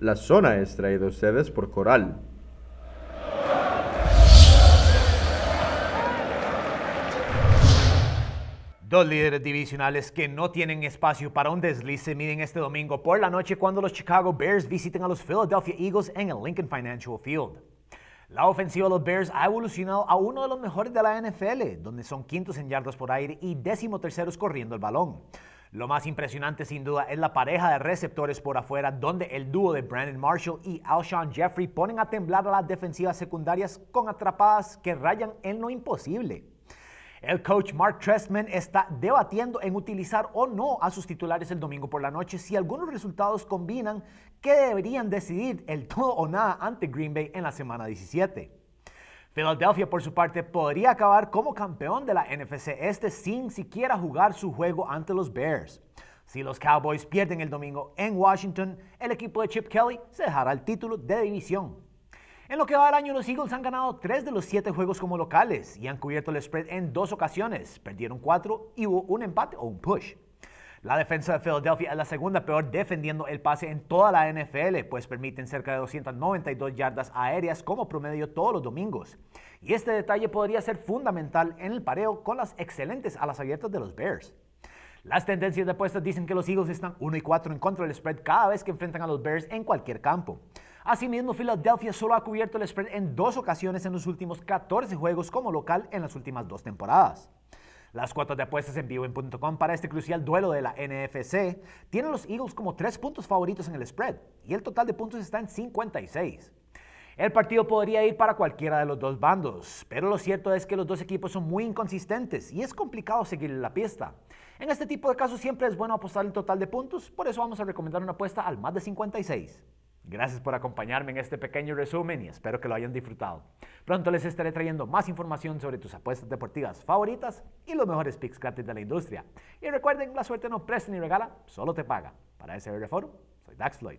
La zona es traída a ustedes por Coral. Dos líderes divisionales que no tienen espacio para un desliz se miden este domingo por la noche cuando los Chicago Bears visiten a los Philadelphia Eagles en el Lincoln Financial Field. La ofensiva de los Bears ha evolucionado a uno de los mejores de la NFL, donde son quintos en yardas por aire y décimo terceros corriendo el balón. Lo más impresionante sin duda es la pareja de receptores por afuera, donde el dúo de Brandon Marshall y Alshon Jeffrey ponen a temblar a las defensivas secundarias con atrapadas que rayan en lo imposible. El coach Mark Trestman está debatiendo en utilizar o no a sus titulares el domingo por la noche si algunos resultados combinan que deberían decidir el todo o nada ante Green Bay en la semana 17. Philadelphia, por su parte, podría acabar como campeón de la NFC Este sin siquiera jugar su juego ante los Bears. Si los Cowboys pierden el domingo en Washington, el equipo de Chip Kelly se dejará el título de división. En lo que va del año, los Eagles han ganado tres de los siete juegos como locales y han cubierto el spread en dos ocasiones. Perdieron cuatro y hubo un empate o un push. La defensa de Filadelfia es la segunda peor defendiendo el pase en toda la NFL, pues permiten cerca de 292 yardas aéreas como promedio todos los domingos. Y este detalle podría ser fundamental en el pareo con las excelentes alas abiertas de los Bears. Las tendencias de apuestas dicen que los Eagles están 1 y 4 en contra del spread cada vez que enfrentan a los Bears en cualquier campo. Asimismo, Philadelphia solo ha cubierto el spread en dos ocasiones en los últimos 14 juegos como local en las últimas dos temporadas. Las cuotas de apuestas en puntocom para este crucial duelo de la NFC tienen los Eagles como tres puntos favoritos en el spread y el total de puntos está en 56. El partido podría ir para cualquiera de los dos bandos, pero lo cierto es que los dos equipos son muy inconsistentes y es complicado seguir la pista. En este tipo de casos siempre es bueno apostar el total de puntos, por eso vamos a recomendar una apuesta al más de 56. Gracias por acompañarme en este pequeño resumen y espero que lo hayan disfrutado. Pronto les estaré trayendo más información sobre tus apuestas deportivas favoritas y los mejores picks gratis de la industria. Y recuerden, la suerte no presta ni regala, solo te paga. Para ese Forum, soy Dax Floyd.